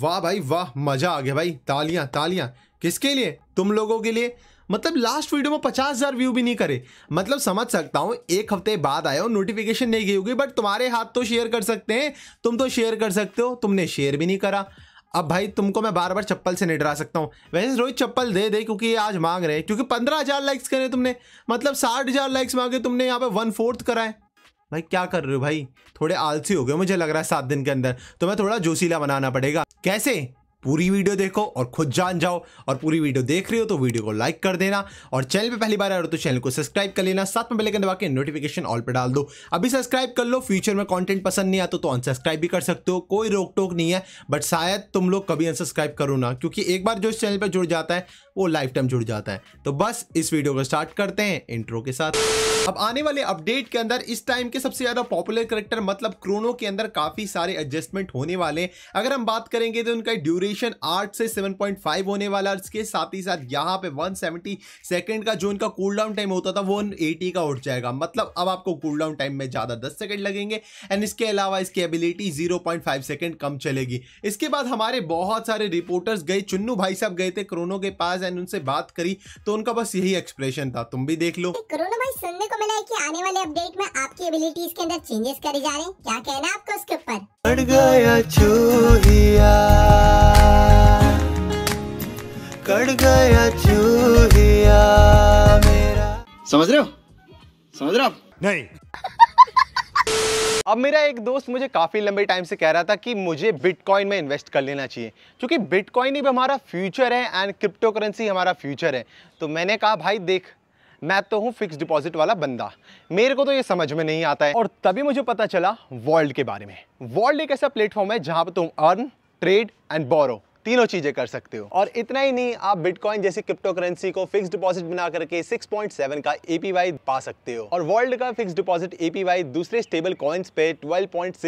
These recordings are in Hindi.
वाह भाई वाह मजा आ गया भाई तालियां तालियां किसके लिए तुम लोगों के लिए मतलब लास्ट वीडियो में पचास हज़ार व्यू भी नहीं करे मतलब समझ सकता हूँ एक हफ्ते बाद आए हो नोटिफिकेशन नहीं गई होगी बट तुम्हारे हाथ तो शेयर कर सकते हैं तुम तो शेयर कर सकते हो तुमने शेयर भी नहीं करा अब भाई तुमको मैं बार बार चप्पल से नहीं डरा सकता हूँ वैसे रोहित चप्पल दे दे क्योंकि ये आज मांग रहे हैं क्योंकि पंद्रह हज़ार लाइक्स करे तुमने मतलब साठ हज़ार लाइक्स मांगे तुमने यहाँ पे वन फोर्थ कराए भाई क्या कर रहे हो भाई थोड़े आलसी हो गए मुझे लग रहा है सात दिन के अंदर तो मैं थोड़ा जोशीला बनाना पड़ेगा कैसे पूरी वीडियो देखो और खुद जान जाओ और पूरी वीडियो देख रहे हो तो वीडियो को लाइक कर देना और चैनल पे पहली बार आ रहे हो तो चैनल को सब्सक्राइब कर लेना साथ में बेलेकन दबा के नोटिफिकेशन ऑल पे डाल दो अभी सब्सक्राइब कर लो फ्यूचर में कंटेंट पसंद नहीं आता तो अनसब्सक्राइब भी कर सकते हो कोई रोक टोक नहीं है बट शायद तुम लोग कभी अनसब्सक्राइब करो ना क्योंकि एक बार जो इस चैनल पर जुड़ जाता है वो लाइफ टाइम जुड़ जाता है तो बस इस वीडियो को स्टार्ट करते हैं इंट्रो के साथ अब आने वाले अपडेट के अंदर इस टाइम के सबसे ज़्यादा पॉपुलर करेक्टर मतलब क्रोनो के अंदर काफ़ी सारे एडजस्टमेंट होने वाले हैं अगर हम बात करेंगे तो उनका ड्यूरेशन आठ से सेवन पॉइंट फाइव होने वाला है इसके साथ ही साथ यहाँ पे सेवेंटी सेकेंड का जो उनका कूल डाउन टाइम होता था वो एटी का उठ जाएगा मतलब अब आपको कूल डाउन टाइम में ज़्यादा दस सेकेंड लगेंगे एंड इसके अलावा इसकी एबिलिटी जीरो सेकेंड कम चलेगी इसके बाद हमारे बहुत सारे रिपोर्टर्स गए चुन्नू भाई साहब गए थे क्रोनो के पास एंड उनसे बात करी तो उनका बस यही एक्सप्रेशन था तुम भी देख लो तो भाई सुनने को मिला है कि आने वाले अपडेट में आपकी एबिलिटीज के अंदर चेंजेस करे जा रहे हैं क्या कहना है उसके ऊपर बढ़ गया चूहिया गया चूहिया मेरा समझ रहे हो समझ रहे हो नहीं अब मेरा एक दोस्त मुझे काफ़ी लंबे टाइम से कह रहा था कि मुझे बिटकॉइन में इन्वेस्ट कर लेना चाहिए क्योंकि बिटकॉइन ही हमारा फ्यूचर है एंड क्रिप्टो करेंसी हमारा फ्यूचर है तो मैंने कहा भाई देख मैं तो हूँ फिक्स डिपॉजिट वाला बंदा मेरे को तो ये समझ में नहीं आता है और तभी मुझे पता चला वर्ल्ड के बारे में वर्ल्ड एक ऐसा प्लेटफॉर्म है जहाँ पर तुम अर्न ट्रेड एंड बोरो तीनों चीजें कर सकते हो और इतना ही नहीं आप बिटकॉइन जैसी क्रिप्टो करेंसी को फिक्स डिपॉजिट बना करके 6.7 का एपीवाई पा सकते हो और वर्ल्ड का फिक्स डिपॉजिट एपीवाई दूसरे स्टेबल कॉइन्स पे 12.68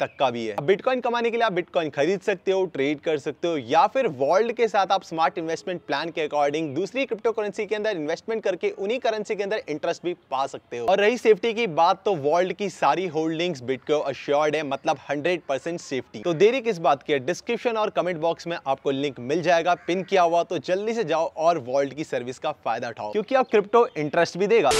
तक का भी है बिटकॉइन कमाने के लिए आप बिटकॉइन खरीद सकते हो ट्रेड कर सकते हो या फिर वर्ल्ड के साथ आप स्मार्ट इन्वेस्टमेंट प्लान के अकॉर्डिंग दूसरी क्रिप्टो करेंसी के अंदर इन्वेस्टमेंट करके उन्हीं करेंसी के अंदर इंटरेस्ट भी पा सकते हो और रही सेफ्टी की बात तो वर्ल्ड की सारी होल्डिंग्स बिटको अश्योर्ड है मतलब हंड्रेड सेफ्टी तो देरी किस बात की है डिस्क्रिप्शन और कमेंट बॉक्स में में आपको लिंक मिल जाएगा पिन किया हुआ तो जल्दी से जाओ और वॉल्ट की सर्विस का फायदा उठाओ क्योंकि आप क्रिप्टो इंटरेस्ट भी देगा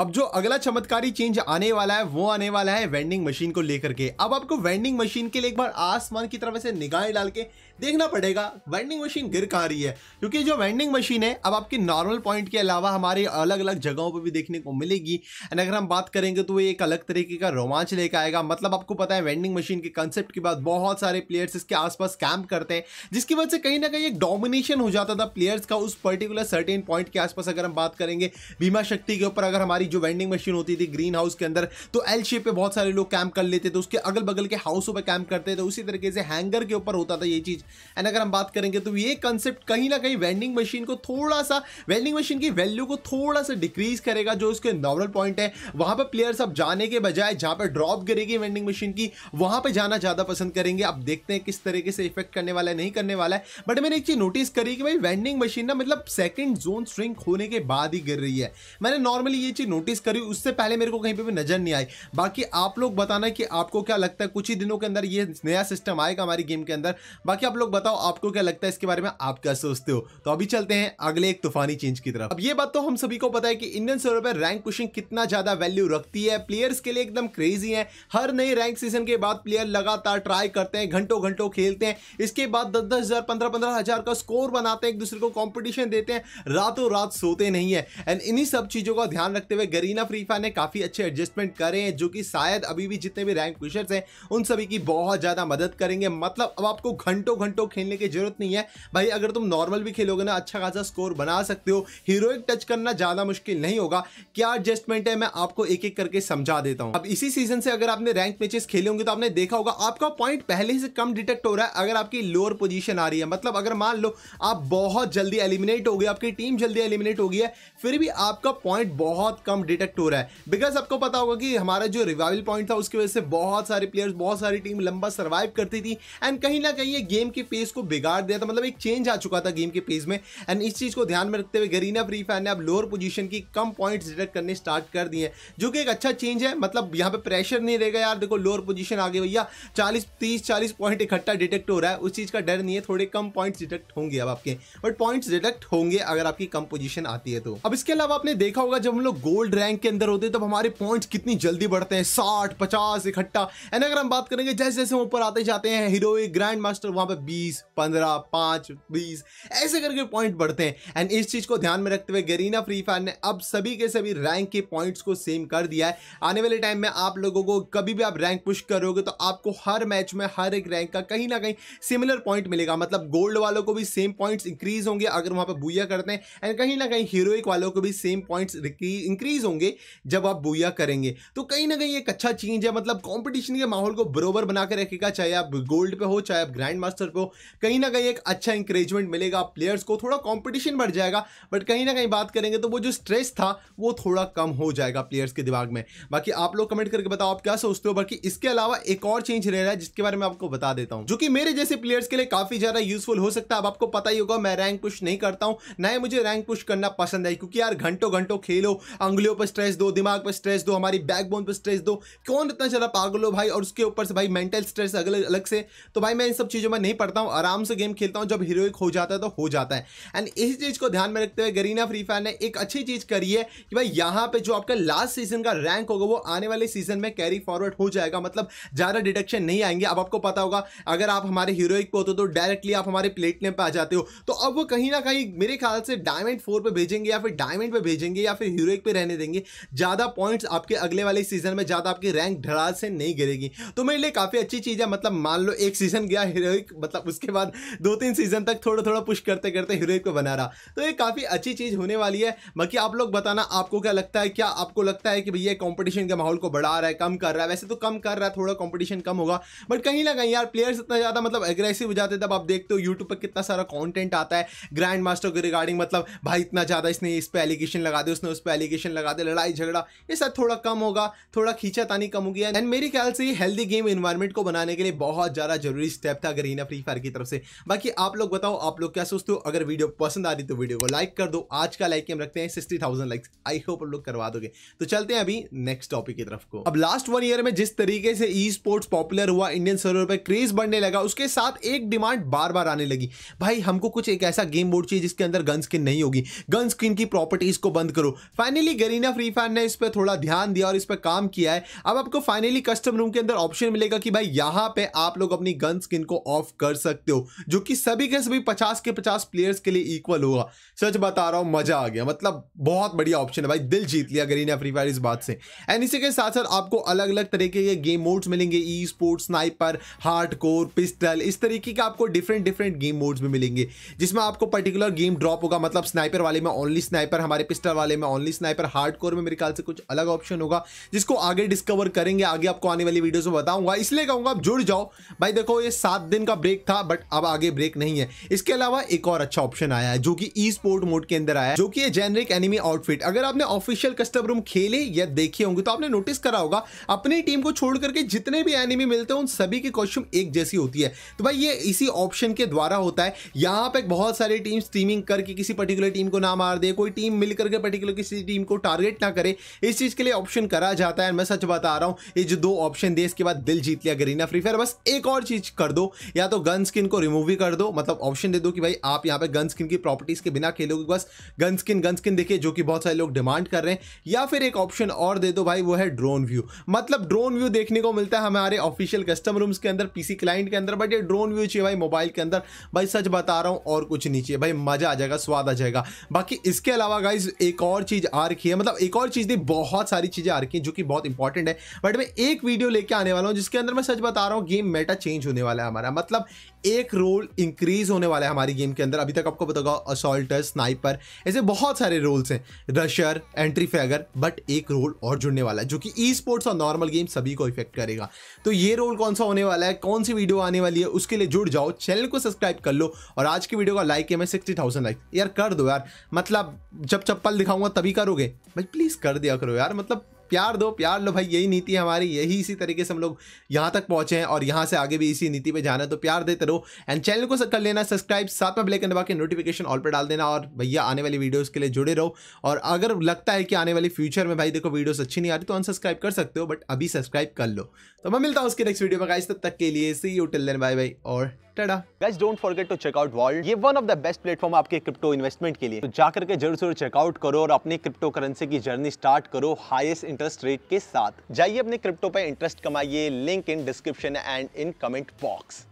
अब जो अगला चमत्कारी चेंज आने वाला है वो आने वाला है वेंडिंग मशीन को लेकर के अब आपको वेंडिंग मशीन के लिए एक बार आसमान की तरफ से निगाहें डाल के देखना पड़ेगा वेंडिंग मशीन गिर कहाँ रही है क्योंकि जो वेंडिंग मशीन है अब आपके नॉर्मल पॉइंट के अलावा हमारे अलग अलग जगहों पर भी देखने को मिलेगी एंड अगर हम बात करेंगे तो ये एक अलग तरीके का रोमांच लेकर आएगा मतलब आपको पता है वेंडिंग मशीन के कंसेप्ट के बाद बहुत सारे प्लेयर्स इसके आसपास कैंप करते हैं जिसकी वजह से कहीं ना कहीं एक डोमिनेशन हो जाता था प्लेयर्स का उस पर्टिकुलर सर्टेन पॉइंट के आसपास अगर हम बात करेंगे बीमा शक्ति के ऊपर अगर हमारी जो वेंडिंग मशीन होती थी ग्रीन हाउस के अंदर तो एल शेप पे बहुत सारे लोग कैंप कर लेते थे उसके अगल बगल के हाउसों पर कैंप करते थे उसी तरीके से हैंगर के ऊपर होता था ये चीज़ एंड अगर हम बात करेंगे तो ये कंसेप्ट कहीं ना कहीं वेंडिंग मशीन को थोड़ा सा वेंडिंग मशीन की वैल्यू को थोड़ा सा डिक्रीज करेगा जो उसके नॉर्मल पॉइंट है वहां पर प्लेयर्स अब जाने के बजाय जहां पर ड्रॉप गिरेगी वेंडिंग मशीन की वहां पर जाना ज़्यादा पसंद करेंगे अब देखते हैं किस तरीके से इफेक्ट करने वाला है नहीं करने करने वाला है बट मैंने एक चीज़ नोटिस करी कि भाई वेंडिंग मशीन ना मतलब सेकंड जोन श्रिंक होने के बाद ही गिर रही है मैंने नॉर्मली ये चीज़ नोटिस करी उससे पहले मेरे को कहीं पर भी नज़र नहीं आई बाकी आप लोग बताना कि आपको क्या लगता है कुछ ही दिनों के अंदर ये नया सिस्टम आएगा हमारी गेम के अंदर बाकी आप लोग बताओ आपको क्या लगता है इसके बारे में आप क्या सोचते हो तो अभी चलते हैं अगले एक तूफानी चेंज की तरफ अब ये बात तो हम सभी को पता है कि इंडियन सर्वर पर रैंक पुशिंग कितना ज़्यादा वैल्यू रखती है प्लेयर्स के लिए एकदम क्रेजी है हर नए रैंक सीजन के बाद प्लेयर लगातार ट्राई करते हैं घंटों घंटों खेलते हैं इसके बाद दस दस हज़ार पंद्रह पंद्रह हज़ार का स्कोर बनाते हैं एक दूसरे को कंपटीशन देते हैं रातों रात सोते नहीं है एंड इन्हीं सब चीज़ों का ध्यान रखते हुए गरीना फ्री फायर ने काफ़ी अच्छे एडजस्टमेंट करे हैं जो कि शायद अभी भी जितने भी रैंक पुशर्स हैं उन सभी की बहुत ज़्यादा मदद करेंगे मतलब अब आपको घंटों घंटों खेलने की जरूरत नहीं है भाई अगर तुम नॉर्मल भी खेलोगे ना अच्छा खासा स्कोर बना सकते हो हीरोइक टच करना ज़्यादा मुश्किल नहीं होगा क्या एडजस्टमेंट है मैं आपको एक एक करके समझा देता हूं अब इसी सीजन से अगर आपने रैंक मैचेस खेले होंगे तो आपने देखा होगा आपका पॉइंट पहले से कम डिटेक्ट हो रहा है अगर आपकी लोअर पोजीशन कंडीशन आ रही है मतलब अगर मान लो आप बहुत जल्दी एलिमिनेट हो गए आपकी टीम जल्दी एलिमिनेट हो गई है फिर भी आपका पॉइंट बहुत कम डिटेक्ट हो रहा है बिकॉज आपको पता होगा कि हमारा जो रिवाइवल पॉइंट था उसकी वजह से बहुत सारे प्लेयर्स बहुत सारी टीम लंबा सर्वाइव करती थी एंड कहीं ना कहीं ये गेम के पेस को बिगाड़ दिया था मतलब एक चेंज आ चुका था गेम के पेस में एंड इस चीज़ को ध्यान में रखते हुए गरीना फ्री फायर ने अब लोअर पोजिशन की कम पॉइंट डिटेक्ट करने स्टार्ट कर दिए जो कि एक अच्छा चेंज है मतलब यहाँ पे प्रेशर नहीं रहेगा यार देखो लोअर पोजिशन आगे भैया चालीस तीस चालीस पॉइंट इकट्ठा डिटेक्ट हो रहा है उस चीज़ का डर नहीं है थोड़े कम पॉइंट्स डिडक्ट होंगे अब आपके बट पॉइंट्स डिडक्ट होंगे अगर आपकी कम पोजीशन आती है तो अब इसके अलावा आपने देखा होगा जब हम लोग गोल्ड रैंक के अंदर होते हैं तब तो हमारे पॉइंट्स कितनी जल्दी बढ़ते हैं साठ पचास इकट्ठा एंड अगर हम बात करेंगे जैसे जैसे हम ऊपर आते जाते हैं हीरो ग्रैंड मास्टर वहां पर बीस पंद्रह पांच बीस ऐसे करके पॉइंट बढ़ते हैं एंड इस चीज़ को ध्यान में रखते हुए गरीना फ्री फायर ने अब सभी के सभी रैंक के पॉइंट्स को सेम कर दिया है आने वाले टाइम में आप लोगों को कभी भी आप रैंक पुश करोगे तो आपको हर मैच में हर एक रैंक का कहीं ना कहीं सिमिलर पॉइंट मिले मिलेगा मतलब गोल्ड वालों को भी सेम पॉइंट्स इंक्रीज होंगे अगर वहां पर बुया करते हैं एंड कहीं ना कहीं हीरोइक वालों को भी सेम पॉइंट्स इंक्रीज होंगे जब आप बुया करेंगे तो कहीं ना कहीं एक अच्छा चेंज है मतलब कॉम्पिटिशन के माहौल को बरोबर बना के रखेगा चाहे आप गोल्ड पे हो चाहे आप ग्रैंड मास्टर पे हो कहीं ना कहीं एक अच्छा इंकरेजमेंट मिलेगा प्लेयर्स को थोड़ा कॉम्पिटिशन बढ़ जाएगा बट कहीं ना कहीं बात करेंगे तो वो जो स्ट्रेस था वो थोड़ा कम हो जाएगा प्लेयर्स के दिमाग में बाकी आप लोग कमेंट करके बताओ आप क्या सोचते हो बाकी इसके अलावा एक और चेंज रह रहा है जिसके बारे में आपको बता देता हूं जो कि मेरे जैसे प्लेयर्स के लिए काफी काफ़ी ज़्यादा यूजफुल हो सकता है अब आपको पता ही होगा मैं रैंक पुश नहीं करता हूं ना ही मुझे रैंक पुश करना पसंद है क्योंकि यार घंटों घंटों खेलो अंगलियों पर स्ट्रेस दो दिमाग पर स्ट्रेस दो हमारी बैकबोन पर स्ट्रेस दो कौन इतना ज़्यादा पागल हो भाई और उसके ऊपर से भाई मेंटल स्ट्रेस अलग अलग से तो भाई मैं इन सब चीज़ों में नहीं पढ़ता हूँ आराम से गेम खेलता हूँ जब हीरोइक हो जाता है तो हो जाता है एंड इसी चीज़ को ध्यान में रखते हुए गरीना फ्री फायर ने एक अच्छी चीज़ करी है कि भाई यहाँ पे जो आपका लास्ट सीजन का रैंक होगा वो आने वाले सीजन में कैरी फॉरवर्ड हो जाएगा मतलब ज़्यादा डिडक्शन नहीं आएंगे अब आपको पता होगा अगर आप हमारे हीरोइक पे होते तो डायरेक्टली आप हमारे प्लेटनेम पे आ जाते हो तो अब वो कहीं ना कहीं मेरे ख्याल से डायमंड फोर पे भेजेंगे या फिर डायमंड पे भेजेंगे या फिर हीरोइक पे रहने देंगे ज़्यादा पॉइंट्स आपके अगले वाले सीजन में ज़्यादा आपकी रैंक ढड़ाल से नहीं गिरेगी तो मेरे लिए काफ़ी अच्छी चीज़ है मतलब मान लो एक सीज़न गया हीरोइक मतलब उसके बाद दो तीन सीज़न तक थोड़ा थोड़ा पुश करते करते हीरोइक को बना रहा तो ये काफ़ी अच्छी चीज़ होने वाली है बाकी आप लोग बताना आपको क्या लगता है क्या आपको लगता है कि भैया कॉम्पिटिशन के माहौल को बढ़ा रहा है कम कर रहा है वैसे तो कम कर रहा है थोड़ा कॉम्पिटिशन कम होगा बट कहीं ना कहीं यार प्लेयर्स इतना ज़्यादा मतलब एग्रेसिव हो जाते थे मतलब आप देखते हो यूट्यूब पर कितना सारा कॉन्टेंट आता है ग्रैंड मास्टर के रिगार्डिंग मतलब भाई इतना ज़्यादा इसने इस पर एलिगेशन लगा दिया उसने उस पर एलिगेशन लगा दिया लड़ाई झगड़ा ये सब थोड़ा कम होगा थोड़ा खींचातानी कम होगी एंड मेरे ख्याल से ये हेल्दी गेम इन्वायरमेंट को बनाने के लिए बहुत ज़्यादा जरूरी स्टेप था ग्रीना फ्री फायर की तरफ से बाकी आप लोग बताओ आप लोग क्या सोचते हो अगर वीडियो पसंद आ रही तो वीडियो को लाइक कर दो आज का लाइक हम रखते हैं sixty thousand likes I hope लोग करवा दोगे तो चलते हैं अभी नेक्स्ट टॉपिक की तरफ को अब लास्ट वन ईयर में जिस तरीके से ई स्पोर्ट्स पॉपुलर हुआ इंडियन सर्वर पर क्रेज बढ़ने लगा उसके साथ एक डिमांड इनफैक्ट बार बार आने लगी भाई हमको कुछ एक ऐसा गेम बोर्ड चाहिए जिसके अंदर गन स्किन नहीं होगी गन स्किन की प्रॉपर्टीज को बंद करो फाइनली गरीना फ्री फायर ने इस पर थोड़ा ध्यान दिया और इस पर काम किया है अब आपको फाइनली कस्टम रूम के अंदर ऑप्शन मिलेगा कि भाई यहाँ पे आप लोग अपनी गन स्किन को ऑफ कर सकते हो जो कि सभी के सभी पचास के पचास प्लेयर्स के लिए इक्वल होगा सच बता रहा हूँ मजा आ गया मतलब बहुत बढ़िया ऑप्शन है भाई दिल जीत लिया गरीना फ्री फायर इस बात से एंड इसी के साथ साथ आपको अलग अलग तरीके के गेम मोड्स मिलेंगे esports sniper hardcore pistol इस तरीके के आपको डिफरेंट डिफरेंट गेम मोड्स में मिलेंगे जिसमें आपको पर्टिकुलर गेम ड्रॉप होगा मतलब स्नाइपर वाले में ओनली स्नाइपर हमारे पिस्टल वाले में ओनली स्नाइपर हार्ड में मेरे ख्याल से कुछ अलग ऑप्शन होगा जिसको आगे डिस्कवर करेंगे आगे आपको आने वाली वीडियोज में बताऊंगा इसलिए कहूंगा आप जुड़ जाओ भाई देखो ये सात दिन का ब्रेक था बट अब आगे ब्रेक नहीं है इसके अलावा एक और अच्छा ऑप्शन आया है जो कि ई स्पोर्ट मोड के अंदर आया है जो कि जेनरिक एनिमी आउटफिट अगर आपने ऑफिशियल कस्टम रूम खेले या देखे होंगे तो आपने नोटिस करा होगा अपनी टीम को छोड़ करके जितने भी एनिमी मिलते हैं उन सभी की कॉस्ट्यूम एक जैसी होती है तो भाई ये इसी ऑप्शन के द्वारा होता है यहाँ पे बहुत सारे टीम स्ट्रीमिंग करके किसी पर्टिकुलर टीम को ना मार दे कोई टीम मिल करके पर्टिकुलर किसी टीम को टारगेट ना करे इस चीज़ के लिए ऑप्शन करा जाता है मैं सच बता रहा हूँ ये जो दो ऑप्शन दे इसके बाद दिल जीत लिया गरीना फ्री फायर बस एक और चीज़ कर दो या तो गन स्किन को रिमूव ही कर दो मतलब ऑप्शन दे दो कि भाई आप यहाँ पे गन स्किन की प्रॉपर्टीज़ के बिना खेलोगे बस गन स्किन गन स्किन देखिए जो कि बहुत सारे लोग डिमांड कर रहे हैं या फिर एक ऑप्शन और दे दो भाई वो है ड्रोन व्यू मतलब ड्रोन व्यू देखने को मिलता है हमारे ऑफिशियल कस्टम रूम्स के अंदर पीसी क्लाइंट के अंदर बट ये ड्रोन व्यू चाहिए भाई मोबाइल के अंदर भाई सच बता रहा हूँ और कुछ नहीं चाहिए भाई मज़ा आ जाएगा स्वाद आ जाएगा बाकी इसके अलावा गाइज एक और चीज़ आ रखी है मतलब एक और चीज़ नहीं बहुत सारी चीज़ें आ रखी हैं जो कि बहुत इंपॉर्टेंट है बट मैं एक वीडियो लेके आने वाला हूँ जिसके अंदर मैं सच बता रहा हूँ गेम मेटा चेंज होने वाला है हमारा मतलब एक रोल इंक्रीज होने वाला है हमारी गेम के अंदर अभी तक आपको बताओ होगा असॉल्टर स्नाइपर ऐसे बहुत सारे रोल्स हैं रशर एंट्री फैगर बट एक रोल और जुड़ने वाला है जो कि ई स्पोर्ट्स और नॉर्मल गेम सभी को इफेक्ट करेगा तो ये रोल कौन सा होने वाला है कौन सी वीडियो आने वाली है उसके लिए जुड़ जाओ चैनल को सब्सक्राइब कर लो और आज की वीडियो का लाइक है मैं सिक्सटी थाउजेंड लाइक यार कर दो यार मतलब जब चप्पल दिखाऊंगा तभी करोगे भाई प्लीज़ कर दिया करो यार मतलब प्यार दो प्यार लो भाई यही नीति है हमारी यही इसी तरीके से हम लोग यहाँ तक पहुँचे हैं और यहाँ से आगे भी इसी नीति पे जाना है तो प्यार देते रहो एंड चैनल को कर लेना सब्सक्राइब साथ में एंड दबा के नोटिफिकेशन ऑल पर डाल देना और भैया आने वाली वीडियोज़ के लिए जुड़े रहो और अगर लगता है कि आने वाली फ्यूचर में भाई देखो वीडियोज़ अच्छी नहीं आती तो अनसब्सक्राइब कर सकते हो बट अभी सब्सक्राइब कर लो तो मैं मिलता हूँ उसके नेक्स्ट वीडियो में गाइस तब तक के लिए see you till then bye bye और tata guys don't forget to check out world ये one of the best platform आपके क्रिप्टो इन्वेस्टमेंट के लिए तो जाकर के जरूर जरूर चेकआउट करो और अपनी क्रिप्टो करेंसी की जर्नी स्टार्ट करो हाईएस्ट इंटरेस्ट रेट के साथ जाइए अपने क्रिप्टो पर इंटरेस्ट कमाइए link in description and in comment box